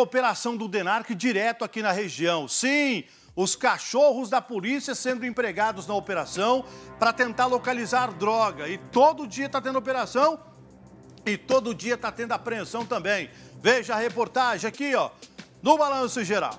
Operação do DENARC direto aqui na região. Sim, os cachorros da polícia sendo empregados na operação para tentar localizar droga. E todo dia está tendo operação e todo dia está tendo apreensão também. Veja a reportagem aqui, ó, no Balanço Geral.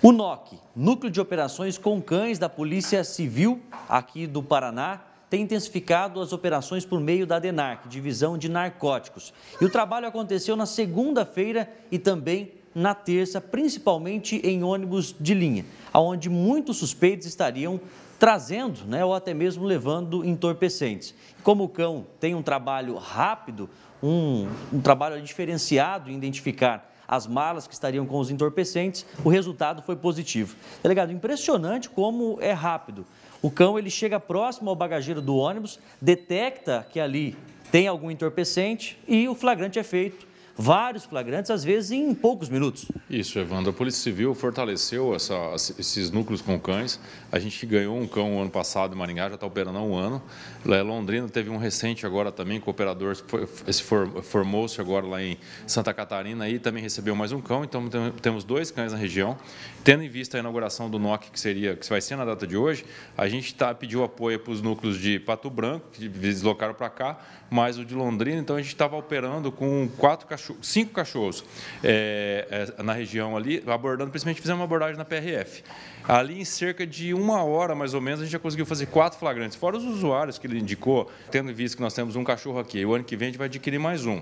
O NOC, Núcleo de Operações com Cães da Polícia Civil aqui do Paraná, tem intensificado as operações por meio da DENARC, Divisão de Narcóticos. E o trabalho aconteceu na segunda-feira e também na terça, principalmente em ônibus de linha, onde muitos suspeitos estariam trazendo né, ou até mesmo levando entorpecentes. Como o cão tem um trabalho rápido, um, um trabalho diferenciado em identificar as malas que estariam com os entorpecentes. O resultado foi positivo. Delegado, impressionante como é rápido. O cão ele chega próximo ao bagageiro do ônibus, detecta que ali tem algum entorpecente e o flagrante é feito vários flagrantes, às vezes em poucos minutos. Isso, Evandro. A Polícia Civil fortaleceu essa, esses núcleos com cães. A gente ganhou um cão ano passado em Maringá, já está operando há um ano. Lá em Londrina teve um recente agora também, que o operador formou-se agora lá em Santa Catarina e também recebeu mais um cão. Então temos dois cães na região. Tendo em vista a inauguração do NOC, que, seria, que vai ser na data de hoje, a gente tá, pediu apoio para os núcleos de Pato Branco, que deslocaram para cá, mais o de Londrina. Então a gente estava operando com quatro cachorros cachorro, cinco cachorros é, é, na região ali, abordando, principalmente fizemos uma abordagem na PRF. Ali, em cerca de uma hora, mais ou menos, a gente já conseguiu fazer quatro flagrantes, fora os usuários que ele indicou, tendo visto que nós temos um cachorro aqui. O ano que vem a gente vai adquirir mais um.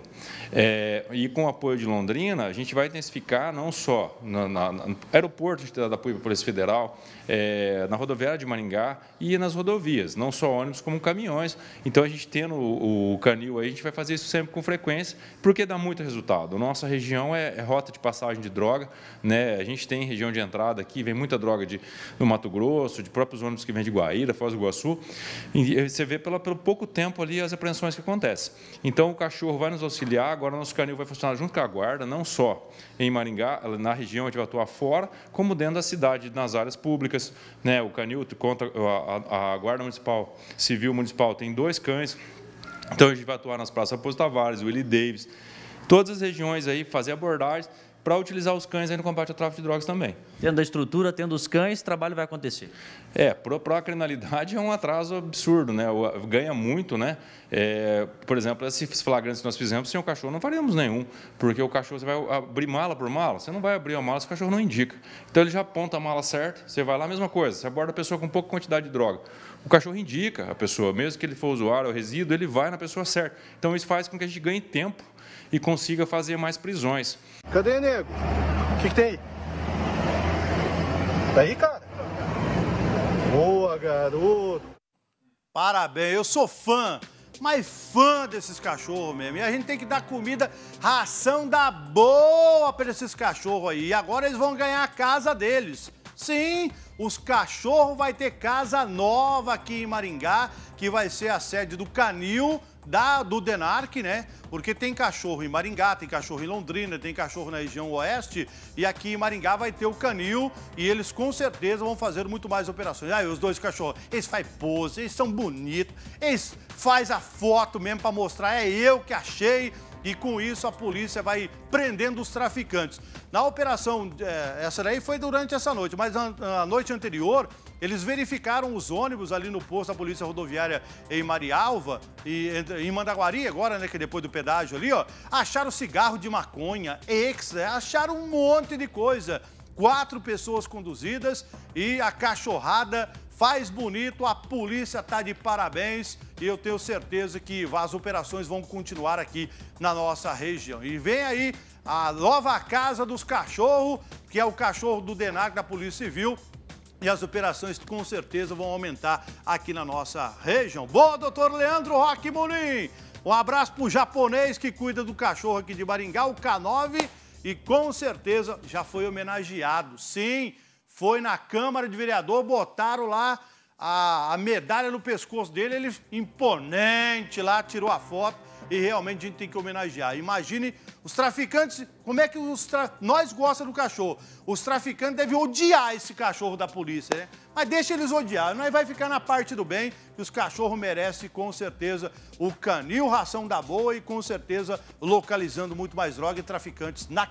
É, e com o apoio de Londrina, a gente vai intensificar não só no, na, no aeroporto apoio da Polícia Federal, é, na rodoviária de Maringá e nas rodovias, não só ônibus como caminhões. Então, a gente tendo o, o canil aí, a gente vai fazer isso sempre com frequência, porque dá muito resultado. nossa região é, é, rota de passagem de droga, né? a gente tem região de entrada aqui, vem muita droga de, do Mato Grosso, de próprios ônibus que vêm de Guaíra, Foz do Iguaçu, e eh, você vê pela, pelo pouco tempo ali as apreensões que acontecem. Então, o cachorro vai nos auxiliar, agora o nosso canil vai funcionar junto com a guarda, não só em Maringá, na região onde vai atuar fora, como dentro da cidade, nas áreas públicas. Né? O canil, conta, a, a, a guarda municipal, civil municipal, tem dois cães, então a gente vai atuar nas praças Raposo Tavares, Willie Davis, todas as regiões aí, fazer abordagens para utilizar os cães no combate ao tráfico de drogas também. Tendo a estrutura, tendo os cães, trabalho vai acontecer. É, para a criminalidade é um atraso absurdo, né? Ganha muito, né? É, por exemplo, esses flagrantes que nós fizemos, sem o cachorro não faremos nenhum, porque o cachorro, você vai abrir mala por mala, você não vai abrir a mala se o cachorro não indica. Então, ele já aponta a mala certa, você vai lá, mesma coisa, você aborda a pessoa com pouca quantidade de droga. O cachorro indica a pessoa, mesmo que ele for usuário ou resíduo, ele vai na pessoa certa. Então, isso faz com que a gente ganhe tempo e consiga fazer mais prisões. Cadê, nego? O que, que tem? Tá aí, cara? Boa, garoto! Parabéns, eu sou fã, mas fã desses cachorros mesmo. E a gente tem que dar comida, ração da boa para esses cachorros aí. E agora eles vão ganhar a casa deles. Sim, os cachorros vai ter casa nova aqui em Maringá, que vai ser a sede do Canil da, do Denarc, né? Porque tem cachorro em Maringá, tem cachorro em Londrina, tem cachorro na região oeste. E aqui em Maringá vai ter o canil e eles com certeza vão fazer muito mais operações. Aí os dois cachorros, eles fazem pose, eles são bonitos, eles fazem a foto mesmo para mostrar, é eu que achei, e com isso a polícia vai prendendo os traficantes. Na operação, é, essa daí foi durante essa noite, mas na, na noite anterior eles verificaram os ônibus ali no posto da Polícia Rodoviária em Marialva e em Mandaguari agora, né, que depois do pedágio ali, ó, acharam cigarro de maconha, ex, né, acharam um monte de coisa quatro pessoas conduzidas e a cachorrada faz bonito, a polícia está de parabéns e eu tenho certeza que as operações vão continuar aqui na nossa região. E vem aí a nova casa dos cachorros, que é o cachorro do DENAC da Polícia Civil, e as operações com certeza vão aumentar aqui na nossa região. Boa, doutor Leandro Roque Molim! Um abraço pro japonês que cuida do cachorro aqui de Maringá, o K9 e com certeza já foi homenageado. Sim, foi na Câmara de Vereador, botaram lá a, a medalha no pescoço dele, ele imponente lá, tirou a foto e realmente a gente tem que homenagear. Imagine os traficantes, como é que os tra... nós gostamos do cachorro. Os traficantes devem odiar esse cachorro da polícia, né? Mas deixa eles odiar, nós vai ficar na parte do bem, que os cachorros merecem com certeza o canil, ração da boa e com certeza localizando muito mais droga e traficantes na